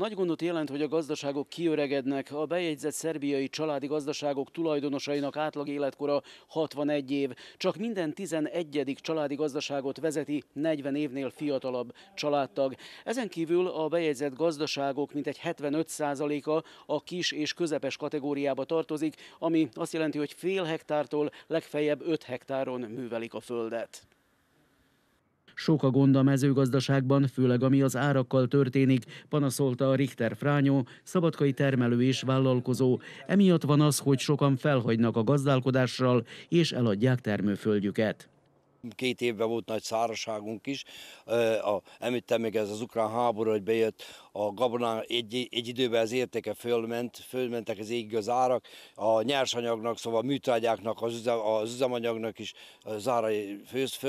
Nagy gondot jelent, hogy a gazdaságok kiöregednek. A bejegyzett szerbiai családi gazdaságok tulajdonosainak átlag életkora 61 év. Csak minden 11. családi gazdaságot vezeti 40 évnél fiatalabb családtag. Ezen kívül a bejegyzett gazdaságok mintegy 75%-a a kis és közepes kategóriába tartozik, ami azt jelenti, hogy fél hektártól legfeljebb 5 hektáron művelik a földet. Sok a gond a mezőgazdaságban, főleg ami az árakkal történik, panaszolta a Richter Frányó, szabadkai termelő és vállalkozó. Emiatt van az, hogy sokan felhagynak a gazdálkodással és eladják termőföldjüket. Két évben volt nagy szárazságunk is, a, említem még ez az ukrán háború, hogy bejött a gabonán egy, egy időben az értéke fölment, fölmentek az égig az árak, a nyersanyagnak, szóval a műtrágyáknak, az, üzem, az üzemanyagnak is az árai fősz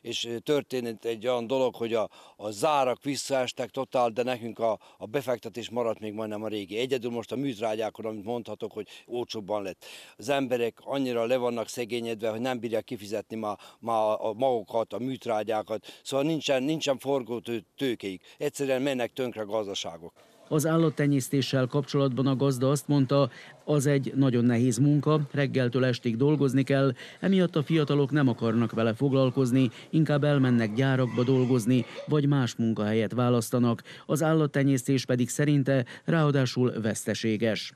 és történt egy olyan dolog, hogy a, a zárak visszaestek totál, de nekünk a, a befektetés maradt még majdnem a régi. Egyedül most a műtrágyákon, amit mondhatok, hogy olcsóbban lett. Az emberek annyira le vannak szegényedve, hogy nem bírják kifizetni már már a magokat, a műtrágyákat, szóval nincsen, nincsen forgó tőkéik. Egyszerűen mennek tönkre gazdaságok. Az állattenyésztéssel kapcsolatban a gazda azt mondta, az egy nagyon nehéz munka, reggeltől estig dolgozni kell, emiatt a fiatalok nem akarnak vele foglalkozni, inkább elmennek gyárakba dolgozni, vagy más munkahelyet választanak, az állattenyésztés pedig szerinte ráadásul veszteséges.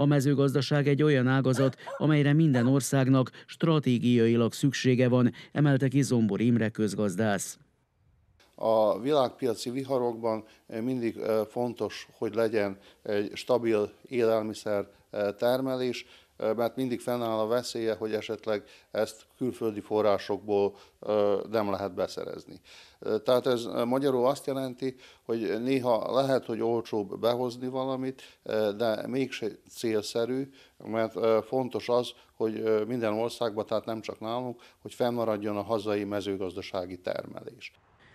A mezőgazdaság egy olyan ágazat, amelyre minden országnak stratégiailag szüksége van, emelte ki Zombor Imre közgazdász. A világpiaci viharokban eh, mindig eh, fontos, hogy legyen egy stabil élelmiszer eh, termelés, mert mindig fennáll a veszélye, hogy esetleg ezt külföldi forrásokból nem lehet beszerezni. Tehát ez magyarul azt jelenti, hogy néha lehet, hogy olcsóbb behozni valamit, de mégse célszerű, mert fontos az, hogy minden országban, tehát nem csak nálunk, hogy fennmaradjon a hazai mezőgazdasági termelés.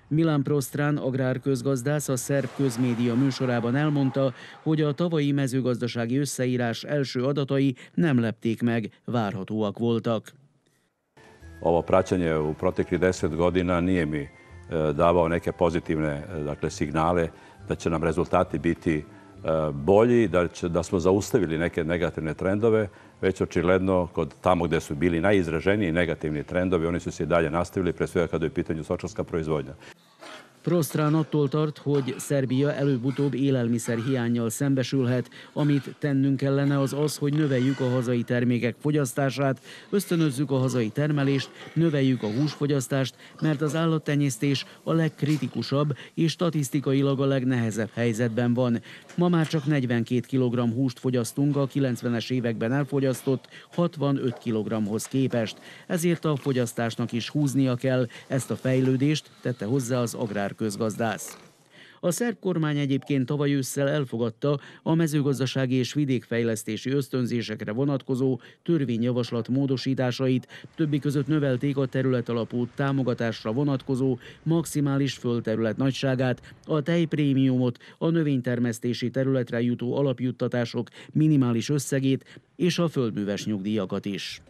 Milán Prostrán agrárközgazdász a szerb közmédia műsorában elmondta, hogy a tavalyi mezőgazdasági összeírás első adatai nem lepték meg, várhatóak voltak. A praćanje u proteklih 10 godina nije mi e, davao neke pozitivne e, dakle, signale da će nam rezultati biti E, bolji, da, smo zaustavili neke negativne trendove, već očigledno kod tamo gdje su bili najizraženiji negativni trendovi, oni su se i dalje nastavili, pre svega kada je u pitanju sočarska proizvodnja. Prostrán attól tart, hogy Szerbia előbb-utóbb élelmiszer hiányjal szembesülhet. Amit tennünk kellene az az, hogy növeljük a hazai termékek fogyasztását, ösztönözzük a hazai termelést, növeljük a húsfogyasztást, mert az állattenyésztés a legkritikusabb és statisztikailag a legnehezebb helyzetben van. Ma már csak 42 kg húst fogyasztunk a 90-es években elfogyasztott 65 kg-hoz képest. Ezért a fogyasztásnak is húznia kell ezt a fejlődést, tette hozzá az agrár közgazdász. A szerb kormány egyébként tavaly ősszel elfogadta a mezőgazdasági és vidékfejlesztési ösztönzésekre vonatkozó törvényjavaslat módosításait, többi között növelték a terület alapú támogatásra vonatkozó maximális földterület nagyságát, a tejprémiumot, a növénytermesztési területre jutó alapjuttatások minimális összegét és a földműves nyugdíjakat is.